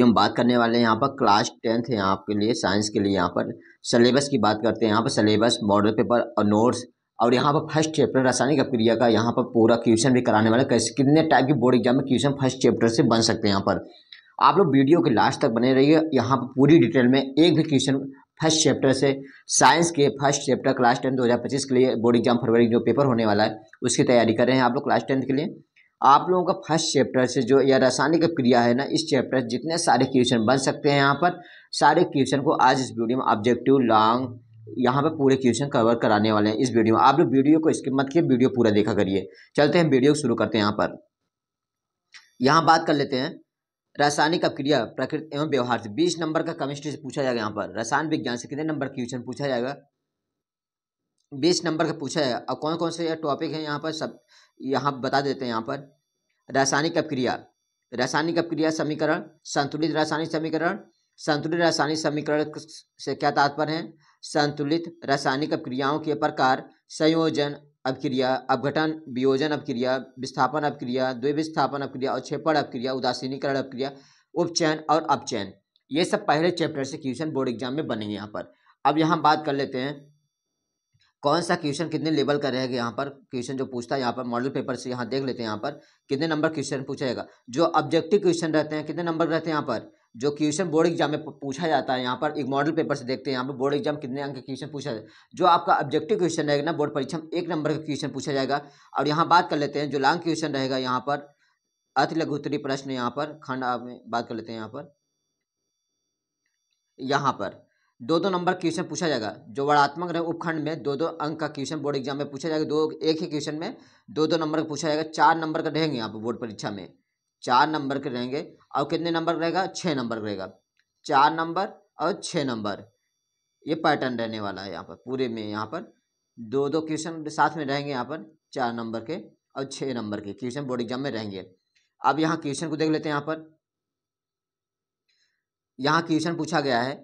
अभी हम बात करने वाले हैं यहाँ पर क्लास टेंथ है आपके लिए साइंस के लिए यहाँ पर सलेबस की बात करते हैं यहाँ पर सलेबस मॉडल पेपर और नोट्स और यहाँ पर फर्स्ट चैप्टर रासायनिक अप्रिया का यहाँ पर पूरा क्वेश्चन भी कराने वाला कैसे कितने टाइप के बोर्ड एग्जाम में क्वेश्चन फर्स्ट चैप्टर से बन सकते हैं यहाँ पर आप लोग वीडियो के लास्ट तक बने रहिए यहाँ पर पूरी डिटेल में एक भी क्वेश्चन फर्स्ट चैप्टर से साइंस के फर्स्ट चैप्टर क्लास टेंथ दो के लिए बोर्ड एग्जाम फरवरी जो पेपर होने वाला है उसकी तैयारी कर रहे हैं आप लोग क्लास टेंथ के लिए आप लोगों का फर्स्ट चैप्टर से जो या रासायनिक क्रिया है ना इस चैप्टर से जितने सारे क्वेश्चन बन सकते हैं यहाँ पर सारे क्वेश्चन को आज इस वीडियो में ऑब्जेक्टिव लॉन्ग यहाँ पर पूरे क्वेश्चन कवर कराने वाले हैं इस वीडियो में आप लोग वीडियो को स्किप मत किए वीडियो पूरा देखा करिए चलते हैं वीडियो शुरू करते हैं यहाँ पर यहाँ बात कर लेते हैं रासायनिक अपक्रिया प्रकृति एवं व्यवहार से बीस नंबर का केमिस्ट्री से पूछा जाएगा यहाँ पर रसायन विज्ञान से कितने नंबर क्वेश्चन पूछा जाएगा बीस नंबर का पूछा है अब कौन कौन से टॉपिक है यहाँ पर सब यहाँ बता देते हैं यहाँ पर रासायनिक अपक्रिया रासायनिक अपक्रिया समीकरण संतुलित रासायनिक समीकरण संतुलित रासायनिक समीकरण से क्या तात्पर्य है संतुलित रासायनिक अपक्रियाओं के प्रकार संयोजन अपक्रिया अपघटन वियोजन अपक्रिया विस्थापन अपक्रिया द्विविस्थापन अपक्रिया और क्षेपण अपक्रिया उदासीनीकरण अपक्रिया उपचयन और अपचयन ये सब पहले चैप्टर से क्वेश्चन बोर्ड एग्जाम में बनेंगे यहाँ पर अब यहाँ बात कर लेते हैं कौन सा क्वेश्चन कितने लेवल का रहेगा यहाँ पर क्वेश्चन जो पूछता है यहाँ पर मॉडल पेपर से यहाँ देख लेते हैं यहाँ पर कितने नंबर क्वेश्चन पूछेगा जो ऑब्जेक्टिव क्वेश्चन रहते हैं कितने नंबर रहते हैं यहाँ पर जो क्वेश्चन बोर्ड एग्जाम में पूछा जाता है यहाँ पर एक मॉडल पेपर से देखते हैं यहाँ पर बोर्ड एग्जाम कितने अंक के क्वेश्चन पूछा जाए जो आपका ऑब्जेक्टिव क्वेश्चन रहेगा ना बोर्ड परीक्षा में एक नंबर का क्वेश्चन पूछा जाएगा और यहाँ बात कर लेते हैं जो लॉन्ग क्वेश्चन रहेगा यहाँ पर अति लघुतरी प्रश्न यहाँ पर खंड में बात कर लेते हैं यहाँ पर यहाँ पर दो दो नंबर क्वेश्चन पूछा जाएगा जो वर्णात्मक रहे उपखंड में दो दो अंक का क्वेश्चन बोर्ड एग्जाम में पूछा जाएगा दो एक ही क्वेश्चन में दो दो नंबर का पूछा जाएगा चार नंबर का रहेंगे यहाँ पर बोर्ड परीक्षा में चार नंबर के रहेंगे और कितने नंबर का रहेगा छः नंबर का रहेगा चार नंबर और छः नंबर ये पैटर्न रहने वाला है यहाँ पर पूरे में यहाँ पर दो दो क्वेश्चन साथ में रहेंगे यहाँ पर चार नंबर के और छः नंबर के क्वेश्चन बोर्ड एग्जाम में रहेंगे अब यहाँ क्वेश्चन को देख लेते हैं यहाँ पर यहाँ क्वेश्चन पूछा गया है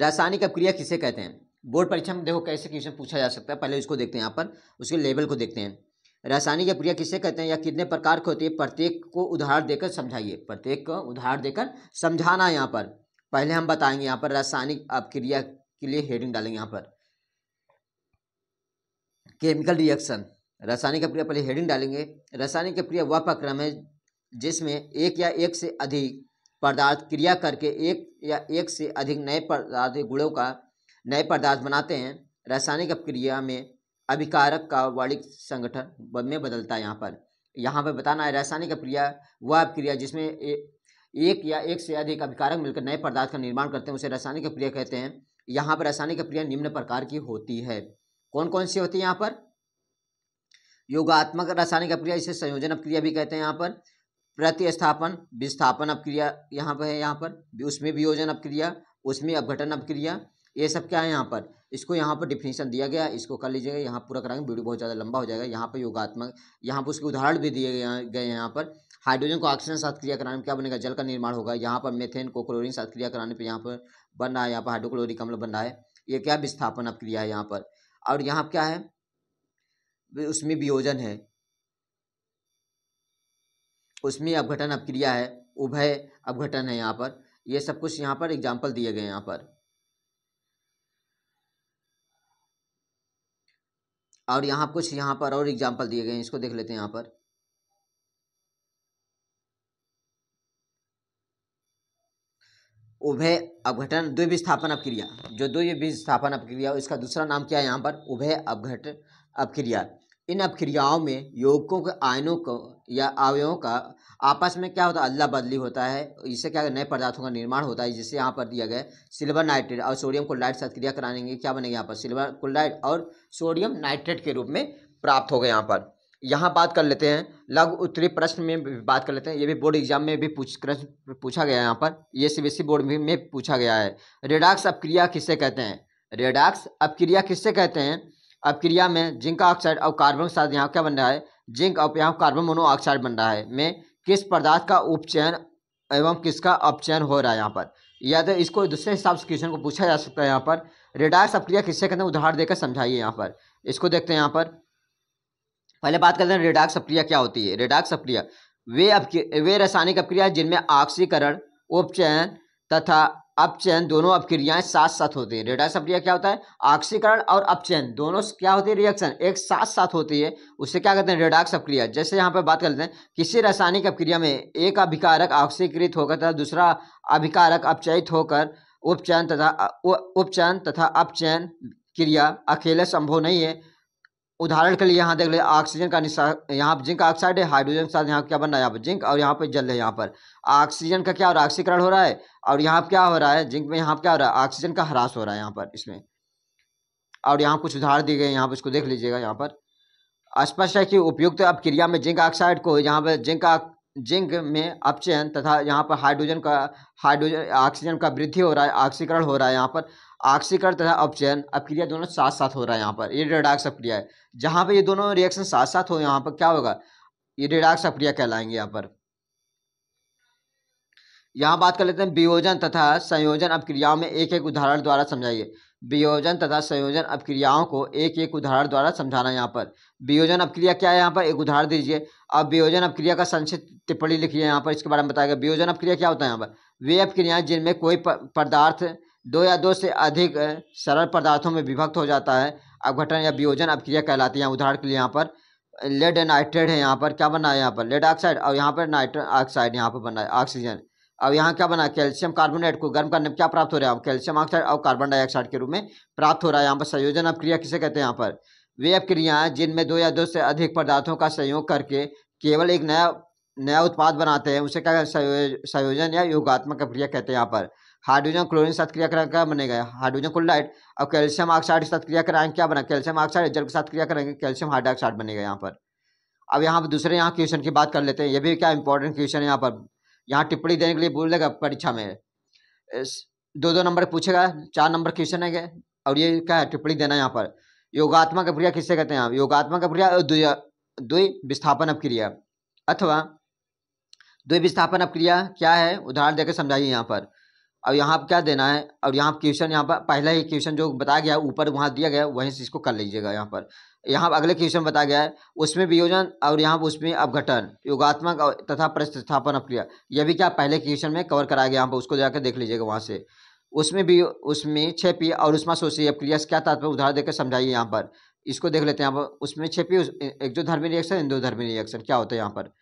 रासायनिक अपक्रिया किसे कहते हैं बोर्ड परीक्षा में देखो कैसे क्वेश्चन पूछा जा सकता है पहले इसको देखते हैं यहाँ पर उसके लेवल को देखते हैं रासायनिक अपक्रिया किसे कहते हैं या कितने प्रकार के होती है प्रत्येक को उदाहरण देकर समझाइए प्रत्येक को उदाहरण देकर समझाना है यहाँ पर पहले हम बताएंगे यहाँ पर रासायनिक अपक्रिया के लिए हेडिंग डालेंगे यहाँ पर केमिकल रिएक्शन रासायनिक अप्रिया पहले हेडिंग डालेंगे रासायनिक अपक्रिया वह प्रक्रम है जिसमें एक या एक से अधिक पदार्थ क्रिया करके एक या एक से अधिक नए पदार्थ गुणों का नए पदार्थ बनाते हैं रासायनिक अपक्रिया में अभिकारक का वाणिक संगठन में बदलता है यहाँ पर यहाँ पर बताना है रासायनिक अपक्रिया वह अपक्रिया जिसमें एक या एक से अधिक अभिकारक मिलकर नए पदार्थ का निर्माण करते हैं उसे रासायनिक अपक्रिया कहते हैं यहाँ पर रासायनिक अपक्रिया निम्न प्रकार की होती है कौन कौन सी होती है यहाँ पर योगात्मक रासायनिक अपक्रिया इसे संयोजन अपक्रिया भी कहते हैं यहाँ पर प्रतिस्थापन विस्थापन अपक्रिया यहाँ पर है यहाँ पर उसमें वियोजन अपक्रिया उसमें अपघटन अपक्रिया ये सब क्या है यहाँ पर इसको यहाँ पर डिफिनीशन दिया गया इसको कर लीजिएगा यहाँ पूरा कराएंगे वीडियो बहुत ज़्यादा लंबा हो जाएगा यहाँ पर योगात्मक यहाँ पर उसके उदाहरण भी दिए गए हैं यहाँ पर हाइड्रोजन को ऑक्सीजन साथ क्रिया कराने में क्या बनेगा जल का निर्माण होगा यहाँ पर मेथेन को क्लोरिन साथ क्रिया कराने पर यहाँ पर बन रहा है यहाँ पर हाइड्रोक्लोरिक अम्ल बन रहा है ये क्या विस्थापन अपक्रिया है यहाँ पर और यहाँ क्या है उसमें वियोजन है उसमें अपघटन अपक्रिया है उभय अपघटन है यहाँ पर ये सब कुछ यहाँ पर एग्जाम्पल दिए गए यहाँ पर और यहाँ कुछ यहाँ पर और एग्जाम्पल दिए गए हैं इसको देख लेते हैं यहाँ पर उभय अपघटन द्विविस्थापन अपक्रिया जो द्विविस्थापन अपक्रिया इसका दूसरा नाम क्या है यहाँ पर उभय अपघट अपक्रिया इन अपक्रियाओं में योगकों के आयनों को या अवयवों का आपस में क्या होता है अदला बदली होता है इससे क्या नए पदार्थों का निर्माण होता है जिससे यहाँ पर दिया गया सिल्वर नाइट्रेट और सोडियम क्लोराइड साथ क्रिया कराएंगे क्या बनेगा यहाँ पर सिल्वर क्लोराइड और सोडियम नाइट्रेट के रूप में प्राप्त हो गए यहाँ पर यहाँ बात कर लेते हैं लघु उत्तरी प्रश्न में बात कर लेते हैं ये भी बोर्ड एग्जाम में भी पूछ पूछा गया है यहाँ पर ये सी बोर्ड में पूछा गया है रेडाक्स अपक्रिया किससे कहते हैं रेडाक्स अपक्रिया किससे कहते हैं अब क्रिया में जिंक ऑक्साइड और कार्बन के साथ यहाँ क्या बन रहा है जिंक और यहाँ कार्बन मोनोऑक्साइड बन रहा है में किस पदार्थ का उपचयन एवं किसका अपचयन हो रहा है यहाँ पर या तो इसको दूसरे हिसाब से क्वेश्चन को पूछा जा सकता है यहाँ पर रिडाक्स अपक्रिया किससे कहते हैं उदाहरण देकर समझाइए यहाँ पर इसको देखते हैं यहाँ पर पहले बात करते हैं रिडाक्स अपक्रिया क्या होती है रिडाक्स अपक्रिया वे अपक्रिया वे रासायनिक अपक्रिया जिनमें ऑक्सीकरण उपचयन तथा अपचयन दोनों अपक्रियाएं साथ साथ होती है रेडास अपक्रिया क्या होता है ऑक्सीकरण और अपचयन दोनों क्या होती है रिएक्शन एक साथ साथ होती है उसे क्या कहते हैं रेडाक्स अपक्रिया जैसे यहाँ पर बात कर लेते हैं किसी रासायनिक अपक्रिया में एक अभिकारक ऑक्सीकृत होकर तथा दूसरा अभिकारक अपचयित होकर उपचयन तथा उपचयन तथा अपचयन क्रिया अकेले संभव नहीं है उदाहरण के लिए यहाँ देख लीजिए ऑक्सीजन का यहाँ पर जिंक ऑक्साइड है हाइड्रोजन के साथ यहाँ क्या बन रहा है यहाँ पर जिंक और यहाँ पर जल है यहाँ पर ऑक्सीजन का क्या और ऑक्सीकरण हो रहा है और यहाँ पर क्या हो रहा है जिंक में यहाँ पर क्या हो रहा है ऑक्सीजन का ह्रास हो रहा है यहाँ पर इसमें और यहाँ कुछ उदाहरण दिए गए यहाँ पर इसको देख लीजिएगा यहाँ पर स्पष्ट है कि उपयुक्त अब क्रिया में जिंक ऑक्साइड को यहाँ पर जिंक जिंक में अपचयन तथा यहाँ पर हाइड्रोजन का हाइड्रोजन ऑक्सीजन का वृद्धि हो रहा है ऑक्सीकरण हो रहा है यहाँ पर ऑक्सीकरण तथा अपचयन अपक्रिया दोनों साथ साथ हो रहा है यहाँ पर ये रेडाक्स अपक्रिया है जहाँ पर ये दोनों रिएक्शन साथ साथ हो यहाँ पर क्या होगा ये रेडाक्स अपक्रिया कहलाएंगे यहाँ पर यहाँ बात कर लेते हैं वियोजन तथा संयोजन अपक्रियाओं में एक एक उदाहरण द्वारा समझाइए वियोजन तथा संयोजन अपक्रियाओं को एक एक उदाहरण द्वारा समझाना यहाँ पर वियोजन अपक्रिया क्या है यहाँ पर एक उदाहरण दीजिए अब वियोजन अपक्रिया का संक्षिप्त टिप्पणी लिखिए यहाँ पर इसके बारे में बताया गया वियोजन अपक्रिया क्या होता है यहाँ पर वे अपक्रियाएं जिनमें कोई पदार्थ दो या दो से अधिक सरल पदार्थों में विभक्त हो जाता है अपघटन या वियोजन अपक्रिया कहलाती है उदाहरण के लिए यहाँ पर लेड नाइट्रेट है यहाँ पर क्या बना है यहाँ पर लेड ऑक्साइड और यहाँ पर नाइट्रो ऑक्साइड यहाँ पर बना है ऑक्सीजन अब यहाँ क्या बना कैल्शियम कार्बोनेट को गर्म करने में क्या प्राप्त हो रहा है कैल्शियम ऑक्साइड और कार्बन डाइऑक्साइड के रूप में प्राप्त हो रहा है यहाँ पर संयोजन अपक्रिया किसे कहते हैं यहाँ पर वे अपक्रियाएं जिनमें दो या दो से अधिक पदार्थों का संयोग करके केवल एक नया नया उत्पाद बनाते हैं उसे क्या संयोजन या योगात्मक अपक्रिया कहते हैं यहाँ पर हाइड्रोजन क्लोरीन साथ क्रिया करा क्या बनेगा हाइड्रोजन क्लोराइड और कैल्शियम ऑक्साइड के साथ क्रिया कराएंगे क्या बना कैल्शियम ऑक्साइड जल के साथ क्रिया करेंगे कैल्शियम हाइड्रोक्साइड बनेगा यहाँ पर अब यहाँ पर दूसरे यहाँ क्वेश्चन की बात कर लेते हैं ये भी क्या इंपॉर्टेंट क्वेश्चन है यहाँ पर यहाँ टिप्पणी देने के लिए बोल देगा परीक्षा में दो दो नंबर पूछेगा चार नंबर क्वेश्चन है और ये क्या है टिप्पणी देना यहाँ पर योगात्मक क्रिया किससे कहते हैं यहाँ योगात्मक क्रिया और दुई विस्थापन अपक्रिया अथवा दुई विस्थापन अपक्रिया क्या है उदाहरण देकर समझाइए यहाँ पर और यहाँ आप क्या देना है और यहाँ क्वेश्चन यहाँ पर पहला ही क्वेश्चन जो बताया गया ऊपर वहाँ दिया गया वहीं से इसको कर लीजिएगा यहाँ पर यहाँ अगले क्वेश्चन बताया गया है उसमें वियोजन और यहाँ पर उसमें अपघटन योगात्मक तथा प्रतिस्थापन अप्रिया यह भी क्या पहले क्वेश्चन में कवर कराया गया यहाँ पर उसको जाकर देख लीजिएगा वहाँ से उसमें भी उसमें छः पी और उसमें सोशी अपक्रिया क्या तात्पर्य उदाहरण देकर समझाइए यहाँ पर इसको देख लेते हैं यहाँ पर उसमें छः पी एक जो धर्मी रिएक्शन हिंदू धर्मी रिएक्शन क्या होता है यहाँ पर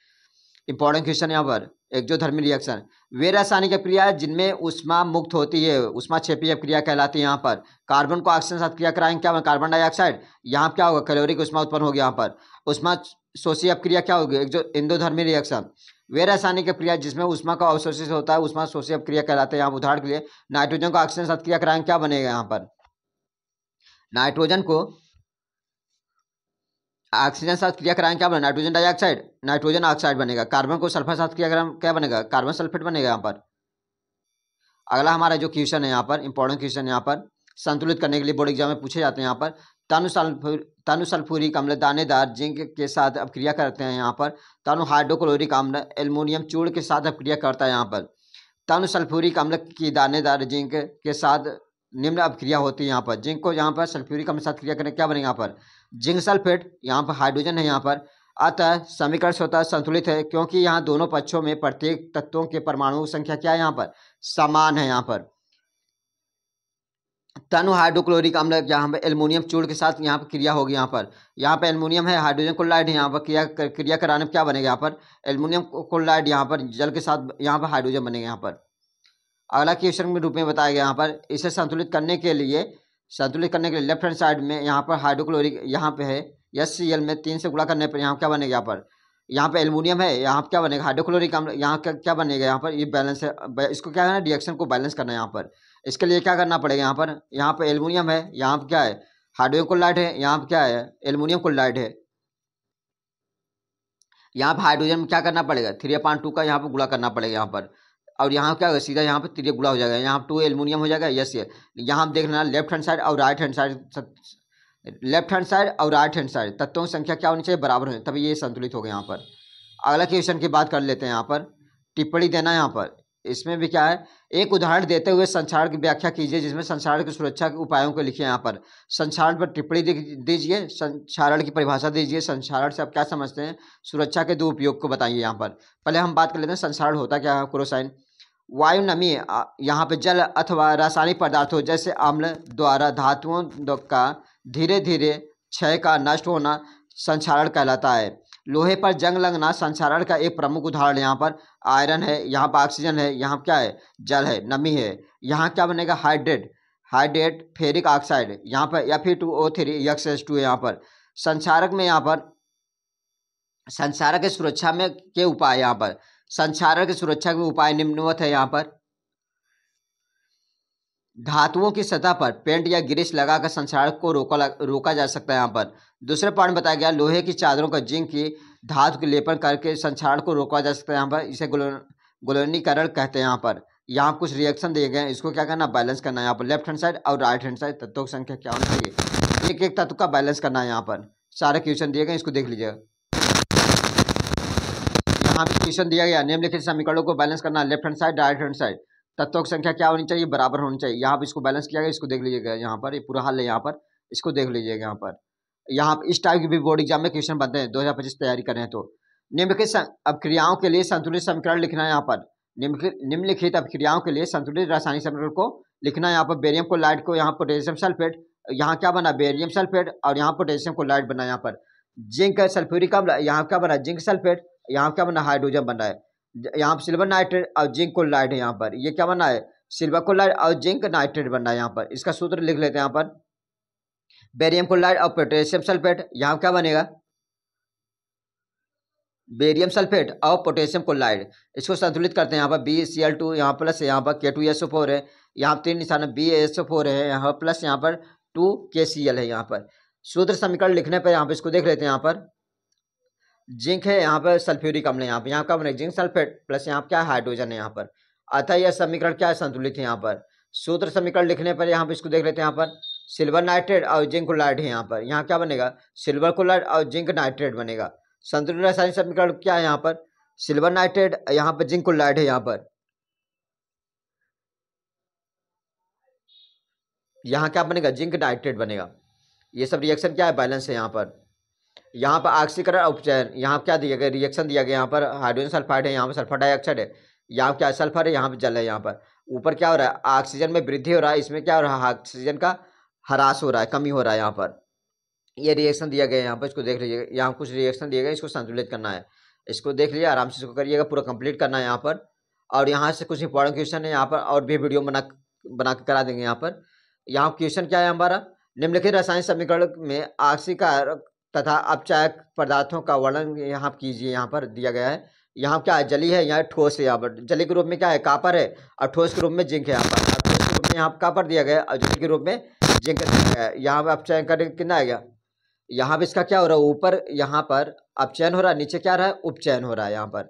इंपॉर्टेंट क्वेश्चन यहाँ पर एक जो धर्मी रिएक्शन वे रासायनिक क्रिया जिनमें उष्मा मुक्त होती है उष्मा छेपी क्रिया कहलाती है यहाँ पर कार्बन को ऑक्सीजन साथ क्रिया कराएंगे क्या कार्बन डाइऑक्साइड यहाँ क्या होगा कैलोरिक उष्मा उत्पन्न होगी यहाँ पर उष्मा शोषी अपक्रिया क्या होगी एक जो इंदो धर्मी रिएक्शन वे रासायनिक क्रिया जिसमें उष्मा का अवशोषित होता है उष्मा शोषी अपक्रिया कहलाते हैं यहाँ उदाहरण के लिए नाइट्रोजन को ऑक्सीजन साथ क्रिया कराएंगे क्या बनेगा यहाँ पर नाइट्रोजन को ऑक्सीजन साथ क्रिया कराएंगे क्या बनेगा नाइट्रोजन डाइऑक्साइड नाइट्रोजन ऑक्साइड बनेगा कार्बन को सल्फर साथ क्रिया कराएं क्या बनेगा कार्बन सल्फेट बनेगा यहाँ पर अगला हमारा जो क्वेश्चन है यहाँ पर इंपॉर्टेंट क्वेश्चन यहाँ पर संतुलित करने के लिए बोर्ड एग्जाम में पूछे जाते हैं यहाँ पर तानु सल्फूर तानु सल्फूरिक अम्ल मतलब दानेदार जिंक के साथ अब क्रिया करते हैं यहाँ पर तानु हाइड्रोक्लोरिक अम्ल एलमोनियम चूड़ के साथ अब क्रिया करता है यहाँ पर तानु सल्फूरिक अम्ल की मतलब दानेदार जिंक के साथ निम्न अपक्रिया होती है यहाँ पर जिंक को यहाँ पर सल्फ्यूरिक अम्ल मतलब साथ क्रिया करें क्या बनेगा यहाँ पर जिंक सल्फेट यहाँ पर हाइड्रोजन है यहाँ पर अतः समीकरण स्वतः संतुलित है क्योंकि यहाँ दोनों पक्षों में प्रत्येक तत्वों के परमाणु संख्या क्या है यहाँ पर समान है यहाँ पर तनु हाइड्रोक्लोरिक अम्ल यहाँ पर एल्यूमिनियम चूर्ण के साथ यहाँ पर क्रिया होगी यहाँ पर यहाँ पर एल्यूमिनियम है हाइड्रोजन क्लोराइड है यहाँ पर क्रिया क्रिया कराने में क्या बनेगा यहाँ पर एल्यूमिनियम क्लोराइड यहाँ पर जल के साथ यहाँ पर हाइड्रोजन बनेगा यहाँ पर अगला क्वेश्चन के रूप में बताया गया यहाँ पर इसे संतुलित करने के लिए संतुलित करने के लिए लेफ्ट हैंड साइड में यहाँ पर हाइड्रोक्लोरिक यहाँ पे है एस सी एल में तीन से गुड़ा करने पर यहाँ क्या बनेगा यहाँ पर यहाँ पे एलमिनियम है यहाँ क्या बनेगा हाइड्रोक्लोरिक अम्ल यहाँ क्या क्या बनेगा यहाँ पर ये बैलेंस है इसको क्या है रिएक्शन को बैलेंस करना है यहाँ पर इसके लिए क्या करना पड़ेगा यहाँ पर यहाँ पर एलमिनियम है यहाँ पर क्या है हाइड्रोजन है यहाँ पर क्या है एलमिनियम क्लोराइड है यहाँ पर हाइड्रोजन में क्या करना पड़ेगा थ्री पॉइंट टू का यहाँ पर गुड़ा करना पड़ेगा यहाँ पर और यहाँ क्या होगा सीधा यहाँ पर त्रिगुड़ा हो जाएगा यहाँ टू एलमिनियम हो जाएगा यस ये यहाँ आप देख लेना लेफ्ट हैंड साइड और right hand side left hand side और राइट हैंड साइड तत्वों की संख्या क्या होनी चाहिए बराबर होनी तभी ये संतुलित हो गया यहाँ पर अगला क्वेश्चन की बात कर लेते हैं यहाँ पर टिप्पणी देना यहाँ पर इसमें भी क्या है एक उदाहरण देते हुए संसार की व्याख्या कीजिए जिसमें संसार की सुरक्षा के उपायों को लिखिए यहाँ पर संसार पर टिप्पणी दीजिए संसारण की परिभाषा दीजिए संसारण से आप क्या समझते हैं सुरक्षा के दो उपयोग को बताइए यहाँ पर पहले हम बात कर लेते हैं संसारण होता क्या है क्रोसाइन वायु नमी यहाँ पे जल अथवा रासायनिक पदार्थों जैसे अम्ल द्वारा धातुओं का धीरे धीरे क्षय का नष्ट होना संचारण कहलाता है लोहे पर जंग लगना संचारण का एक प्रमुख उदाहरण यहाँ पर आयरन है यहाँ पर ऑक्सीजन है यहाँ क्या है जल है नमी है यहाँ क्या बनेगा हाइड्रेट हाइड्रेट फेरिक ऑक्साइड यहाँ पर F E two O three X S two है यहाँ पर संचारक में यहाँ पर संचारक की सुरक्षा में के उपाय यहाँ पर संसारण की सुरक्षा के उपाय निम्नवत है यहाँ पर धातुओं की सतह पर पेंट या ग्रीस लगाकर संसारण को रोका रोका जा सकता है यहाँ पर दूसरे पॉइंट बताया गया लोहे की चादरों का जिंक की धातु के लेपन करके संसारण को रोका जा सकता है यहाँ पर इसे गुलनीकरण कहते हैं यहाँ पर यहाँ कुछ रिएक्शन दिए गए इसको क्या करना बैलेंस करना है यहाँ पर लेफ्ट हैंड साइड और राइट हैंड साइड तत्वों की संख्या क्या होनी चाहिए एक एक तत्व का बैलेंस करना है यहाँ पर सारे क्वेश्चन दिए गए इसको देख लीजिएगा यहाँ पे क्वेश्चन दिया गया निम्नलिखित समीकरणों को बैलेंस करना left hand side right hand side तत्वों की संख्या क्या होनी चाहिए बराबर होनी चाहिए यहाँ पर इसको बैलेंस किया गया इसको देख लीजिएगा यहाँ पर ये पूरा हाल है यहाँ पर इसको देख लीजिएगा यहाँ पर यहाँ इस टाइप के भी बोर्ड एग्जाम में क्वेश्चन बनते हैं दो हज़ार पच्चीस तैयारी करें तो निम्नलिखित अब क्रियाओं के लिए संतुलित समीकरण लिखना है यहाँ पर निम्नलिखित अब क्रियाओं के लिए संतुलित रासायनिक समीकरण को लिखना है यहाँ पर बेरियम को लाइट को यहाँ पोटेशियम सल्फेट यहाँ क्या बना बेरियम सल्फेट और यहाँ पोटेशियम को लाइट बना यहाँ पर जिंक सल्फ्यूरिक अम्ल यहाँ क्या बना जिंक सल्फेट यहाँ क्या बना हाइड्रोजन बना है यहाँ पर सिल्वर नाइट्रेट और जिंक क्लोराइड है यहाँ पर ये क्या बना है सिल्वर क्लोराइड और जिंक नाइट्रेट बना है यहाँ पर इसका सूत्र लिख लेते हैं यहाँ पर बेरियम क्लोराइड और पोटेशियम सल्फेट यहाँ क्या बनेगा बेरियम सल्फेट और पोटेशियम क्लोराइड इसको संतुलित करते हैं यहाँ पर बी सी एल टू यहाँ प्लस यहाँ पर के टू एस ओ फोर है यहाँ तीन निशान बी एस ओ फोर है यहाँ प्लस यहाँ पर टू के सी एल है यहाँ पर सूत्र समीकरण लिखने पर यहाँ पर इसको देख लेते हैं यहाँ पर जिंक है यहाँ पर सल्फ्यूरिक अम्ल है यहाँ पर यहाँ का बने जिंक सल्फेट प्लस यहाँ क्या है हाइड्रोजन है यहाँ पर अतः यह समीकरण क्या है संतुलित है यहाँ पर सूत्र समीकरण लिखने पर यहाँ पर इसको देख लेते हैं यहाँ पर सिल्वर नाइट्रेट और जिंक क्लोराइड है यहाँ पर यहाँ क्या बनेगा सिल्वर क्लोराइड और जिंक नाइट्रेट बनेगा संतुलित रासायनिक समीकरण क्या है यहाँ पर सिल्वर नाइट्रेट यहाँ पर जिंक क्लोराइड है यहाँ पर यहाँ क्या बनेगा जिंक नाइट्रेट बनेगा ये सब रिएक्शन क्या है बैलेंस है यहाँ पर यहाँ पर ऑक्सीकरण उपचयन यहाँ क्या दिया गया रिएक्शन दिया गया यहाँ पर हाइड्रोजन सल्फाइड है यहाँ पर सल्फर डाइऑक्साइड है यहाँ क्या सल्फर है यहाँ पर जल है यहाँ पर ऊपर क्या हो रहा है ऑक्सीजन में वृद्धि हो रहा है इसमें क्या हो रहा है ऑक्सीजन का ह्रास हो रहा है कमी हो रहा है यहाँ पर ये रिएक्शन दिया गया यहाँ पर इसको देख लीजिएगा यहाँ कुछ रिएक्शन दिया गया इसको संतुलित करना है इसको देख लीजिए आराम से इसको करिएगा पूरा कंप्लीट करना है यहाँ पर और यहाँ से कुछ इंपॉर्टेंट क्वेश्चन है यहाँ पर और भी वीडियो बना बना के करा देंगे यहाँ पर यहाँ क्वेश्चन क्या है हमारा निम्नलिखित रासायनिक समीकरण में आक्सी तथा अपचायक पदार्थों का वर्णन यहाँ कीजिए यहाँ पर दिया गया है यहाँ क्या है जली है यहाँ ठोस है यहाँ पर जली के रूप में क्या है कापर है और ठोस के रूप में जिंक है यहाँ पर ठोस के रूप में यहाँ कापर दिया गया है और जली के रूप में जिंक दिया गया है यहाँ पर अपचयन करने कितना आ गया यहाँ पर इसका क्या हो रहा है ऊपर यहाँ पर अपचयन हो रहा है नीचे क्या रहा है उपचयन हो रहा है यहाँ पर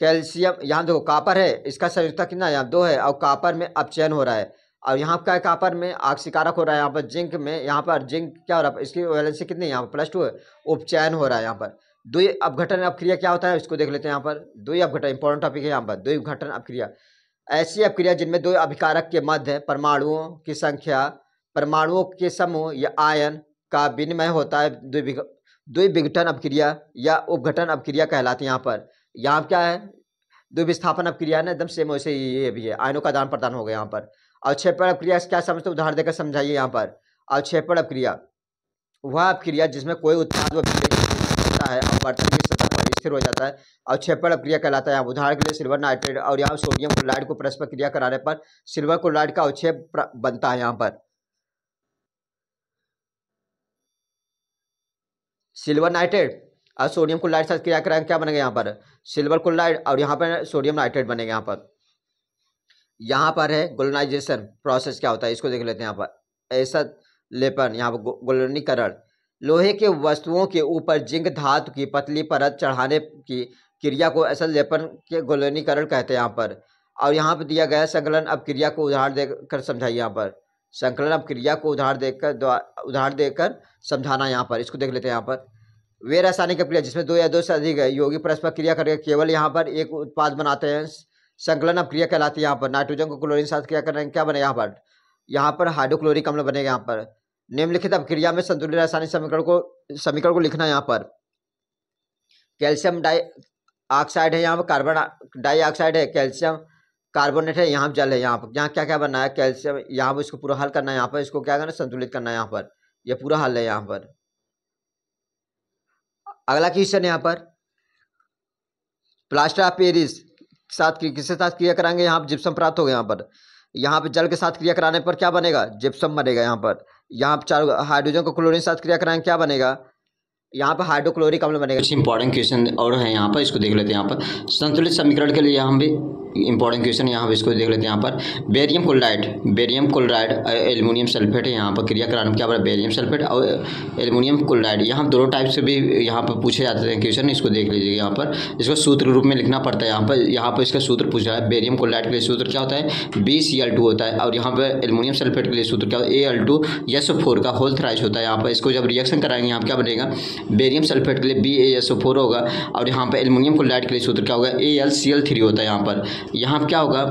कैल्शियम यहाँ देखो कापर है इसका संयुक्त कितना है यहाँ दो है और कापर में अपचयन हो रहा है और यहाँ का कापर में शिकारक हो रहा है यहाँ पर जिंक में यहाँ पर जिंक क्या हो रहा है इसकी से कितनी यहाँ पर प्लस टू है उपचयन हो रहा है यहाँ पर दुई अपघटन अपक्रिया क्या होता है इसको देख लेते हैं यहाँ पर दुई अपघटन इंपॉर्टेंट टॉपिक है यहाँ पर दुई अपघटन अपक्रिया ऐसी अपक्रिया जिनमें दो अभिकारक के मध्य परमाणुओं की संख्या परमाणुओं के समूह या आयन का विनिमय होता है द्विविघटन अपक्रिया या उपघटन अपक्रिया कहलाती है यहाँ पर यहाँ क्या है द्विविस्थापन अपक्रिया ना एकदम सेम वैसे ये भी है आयनों का दान प्रदान हो गया यहाँ पर अवक्षेपण अपक्रिया क्या समझते हो उदाहरण देकर समझाइए यहाँ पर अवक्षेपण अपक्रिया वह अपक्रिया जिसमें कोई उत्पाद होता है और बर्तन की सतह पर स्थिर हो जाता है अवक्षेपण अपक्रिया कहलाता है यहाँ उदाहरण के लिए सिल्वर नाइट्रेट और यहाँ सोडियम क्लोराइड को परस्पर क्रिया कराने पर सिल्वर क्लोराइड का अवक्षेप बनता है यहाँ पर सिल्वर नाइट्रेट और सोडियम क्लोराइड साथ क्रिया कराएंगे क्या बनेगा यहाँ पर सिल्वर क्लोराइड और यहाँ पर सोडियम नाइट्रेट बनेगा यहाँ पर यहाँ पर है गोलनाइजेशन प्रोसेस क्या होता है इसको देख लेते हैं यहाँ पर ऐसा लेपन यहाँ पर गोलनीकरण लोहे के वस्तुओं के ऊपर जिंक धातु की पतली परत चढ़ाने की क्रिया को ऐसा लेपन के गोलनीकरण कहते हैं यहाँ पर और यहाँ पर दिया गया संकलन अब क्रिया को उदाहरण देकर समझाइए यहाँ पर संकलन अब क्रिया को उदाहरण देकर उदाहरण देकर समझाना यहाँ पर इसको देख लेते हैं यहाँ पर वे रासायनिक क्रिया जिसमें दो या दो से अधिक योगी परस्पर क्रिया करके केवल यहाँ पर एक उत्पाद बनाते हैं संकलन अपक्रिया कहलाती है यहाँ पर नाइट्रोजन को क्लोरीन साथ क्रिया कर रहे हैं क्या बने यहाँ पर यहाँ पर हाइड्रोक्लोरिक अम्ल बनेगा यहाँ पर निम्नलिखित क्रिया में संतुलित रासायनिक समीकरण को समीकरण को लिखना है यहाँ पर कैल्शियम डाई ऑक्साइड है यहाँ पर कार्बन डाइऑक्साइड है कैल्शियम कार्बोनेट है यहाँ पर जल है यहाँ पर यहाँ क्या क्या बनना है कैल्शियम यहाँ पर इसको पूरा हल करना है यहाँ पर इसको क्या करना संतुलित करना है यहाँ पर यह पूरा हल है यहाँ पर अगला क्वेश्चन यहाँ पर प्लास्टर ऑफ पेरिस साथ किसके साथ क्रिया कराएंगे यहाँ पर जिप्सम प्राप्त हो यहाँ पर यहाँ पर जल के साथ क्रिया कराने पर क्या बनेगा जिप्सम बनेगा यहाँ पर यहाँ पर चार हाइड्रोजन को क्लोरीन साथ क्रिया कराएंगे क्या बनेगा यहाँ पर हाइड्रोक्लोरिक अम्ल बनेगा इंपॉर्टेंट क्वेश्चन और है यहाँ पर इसको देख लेते हैं यहाँ पर संतुलित समीकरण के लिए हम भी इंपॉर्टेंट क्वेश्चन यहाँ पर इसको देख लेते हैं यहाँ पर barium chloride barium chloride aluminium sulphate है यहाँ पर क्रिया क्रियाकरण क्या पर बेरियम सल्फेट और एल्यूमिनियम क्लोराइड यहाँ दोनों टाइप से भी यहाँ पर पूछे जाते हैं क्वेश्चन इसको देख लीजिए यहाँ पर इसको सूत्र रूप में लिखना पड़ता है यहाँ पर यहाँ पर इसका सूत्र पूछ रहा है बेरियम क्लोराइड के लिए सूत्र क्या होता है बी सी एल टू होता है और यहाँ पर एल्यूमिनियम सल्फेट के लिए सूत्र क्या होता है A L two S O four का होल थ्राइज होता है यहाँ पर इसको जब रिएक्शन कराएंगे यहाँ क्या बनेगा बेरियम सल्फेट के लिए B A S O four होगा और यहाँ पर एल्यूमिनियम क्लोराइड के लिए सूत्र क्या होगा A L C L three होता है यहाँ पर यहाँ पर क्या होगा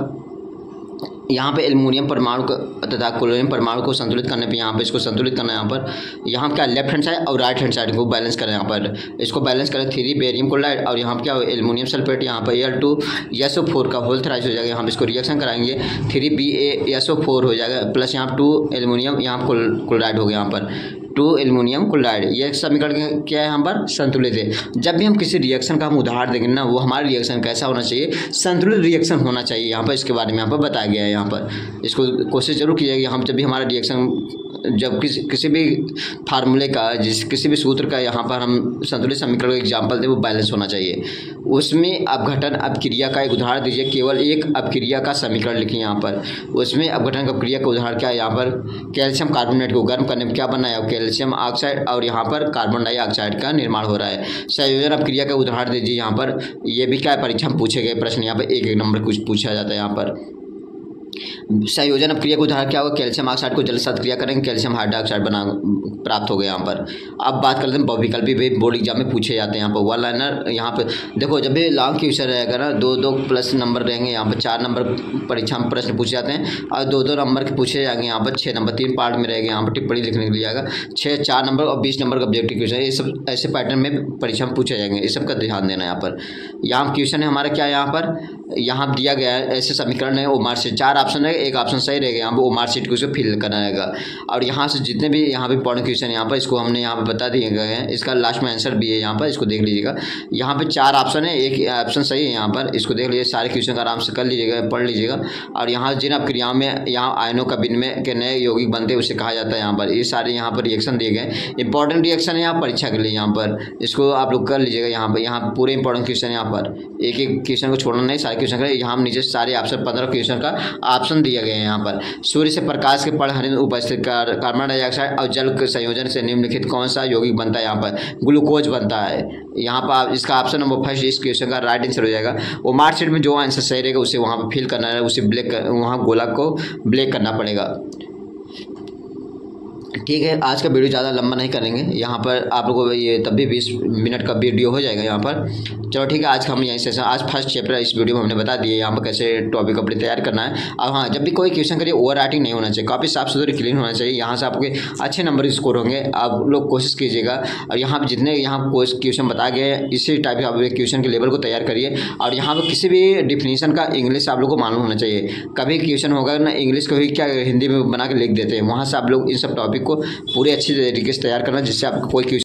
यहाँ पे एलमोनियम परमाणु तथा क्लोरियम परमाणु को संतुलित करने पे यहाँ पे इसको संतुलित करना है यहाँ पर यहाँ क्या लेफ्ट हैंड साइड और राइट हैंड साइड को बैलेंस करना यहाँ पर इसको बैलेंस करें थ्री बेरियम क्लोराइड और यहाँ पर क्या एलमोनियम सल्फेट यहाँ पर L two S O four का होल थ्राइस हो जाएगा यहाँ पर इसको रिएक्शन कराएंगे three B A S O four हो जाएगा प्लस यहाँ टू एलमोनियम यहाँ क्लोराइड हो गया यहाँ पर टू एल्यूमिनियम क्लोराइड ये समीकरण क्या है हम पर संतुलित है जब भी हम किसी रिएक्शन का हम उदाहरण देंगे ना वो हमारा रिएक्शन कैसा होना चाहिए संतुलित रिएक्शन होना चाहिए यहाँ पर इसके बारे में यहाँ पर बताया गया है यहाँ पर इसको कोशिश जरूर कीजिएगा हम जब भी हमारा रिएक्शन जब किसी किसी भी फार्मूले का जिस किसी भी सूत्र का यहाँ पर हम संतुलित समीकरण का एग्जाम्पल दें वो बैलेंस होना चाहिए उसमें अपघटन अपक्रिया का एक उदाहरण दीजिए केवल एक अपक्रिया का समीकरण लिखिए यहाँ पर उसमें अपघटन अपक्रिया का उदाहरण क्या है यहाँ पर कैल्शियम कार्बोनेट को गर्म करने में क्या बनना है कैल्शियम ऑक्साइड और यहाँ पर कार्बन डाइऑक्साइड का निर्माण हो रहा है संयोजन अपक्रिया का उदाहरण दीजिए यहाँ पर यह भी क्या परीक्षा में पूछे गए प्रश्न यहाँ पर एक एक नंबर कुछ पूछा जाता है यहाँ पर संयोजन क्रिया को उदाहरण क्या होगा कैल्शियम ऑक्साइड को जल साथ क्रिया करेंगे कैल्शियम हाइड्रोक्साइड बना प्राप्त हो गया यहाँ पर अब बात करते हैं बहुविकल्पी भी बोर्ड एग्जाम में पूछे जाते हैं यहाँ पर वन लाइनर यहाँ पर देखो जब भी लॉन्ग क्वेश्चन रहेगा ना दो दो प्लस नंबर रहेंगे यहाँ पर चार नंबर परीक्षा में प्रश्न पूछे जाते हैं और दो दो नंबर के पूछे जाएंगे यहाँ पर छः नंबर तीन पार्ट में रहेंगे यहाँ पर टिप्पणी लिखने के लिए जाएगा छः चार नंबर और बीस नंबर का ऑब्जेक्टिव क्वेश्चन ये सब ऐसे पैटर्न में परीक्षा में पूछे जाएंगे इस सब का ध्यान देना यहाँ पर यहाँ क्वेश्चन है हमारा क्या यहाँ पर यहाँ दिया गया है ऐसे समीकरण है मार्च से चार ऑप्शन रहेगा एक ऑप्शन सही रहेगा यहाँ पर वो मार्कशीट को उसको फिल करना रहेगा और यहाँ से जितने भी यहाँ पे पॉइंट क्वेश्चन यहाँ पर इसको हमने यहाँ पर बता दिए गए हैं इसका लास्ट में आंसर भी है यहाँ पर इसको देख लीजिएगा यहाँ पर चार ऑप्शन है एक ऑप्शन सही है यहाँ पर इसको देख लीजिए सारे क्वेश्चन आराम से कर लीजिएगा पढ़ लीजिएगा और यहाँ जिन आप क्रियाओं में यहाँ आयनों का विनिमय के नए यौगिक बनते हैं उसे कहा जाता है यहाँ पर ये सारे यहाँ पर रिएक्शन दिए गए इंपॉर्टेंट रिएक्शन है यहाँ परीक्षा के लिए यहाँ पर इसको आप लोग कर लीजिएगा यहाँ पर यहाँ पूरे इंपॉर्टेंट क्वेश्चन यहाँ पर एक एक क्वेश्चन को छोड़ना नहीं सारे क्वेश्चन यहाँ नीचे सारे ऑप्शन पंद्रह क्वेश्चन का ऑप्शन दिए गए हैं यहाँ पर सूर्य से प्रकाश के पड़ हरिंद उपस्थित कर कार्बन डाइऑक्साइड और जल के संयोजन से निम्नलिखित कौन सा यौगिक बनता है यहाँ पर ग्लूकोज बनता है यहाँ पर इसका ऑप्शन नंबर फर्स्ट इस क्वेश्चन का राइट आंसर हो जाएगा वो मार्कशीट में जो आंसर सही रहेगा उसे वहाँ पर फिल करना है उसे ब्लैक वहाँ गोला को ब्लैक करना पड़ेगा ठीक है आज का वीडियो ज़्यादा लंबा नहीं करेंगे यहाँ पर आप लोगों को ये तब भी बीस मिनट का वीडियो हो जाएगा यहाँ पर चलो ठीक है आज का हम यहीं सेशन आज फर्स्ट चैप्टर इस वीडियो में हमने बता दिए यहाँ पर कैसे टॉपिक अपने तैयार करना है अब हाँ जब भी कोई क्वेश्चन करिए ओवर राइटिंग नहीं होना चाहिए काफ़ी साफ सुथरी क्लीन होना चाहिए यहाँ से आपके अच्छे नंबर स्कोर होंगे आप लोग कोशिश कीजिएगा और यहाँ पर जितने यहाँ क्वेश्चन बताए गए इसी टाइप के आप क्वेश्चन के लेवल को तैयार करिए और यहाँ पर किसी भी डिफिनीशन का इंग्लिश आप लोग को मालूम होना चाहिए कभी क्वेश्चन होगा ना इंग्लिश को क्या हिंदी में बना के लिख देते हैं वहाँ से आप लोग इन सब टॉपिक टॉपिक को पूरे अच्छे तरीके से तैयार करना जिससे आपको कोई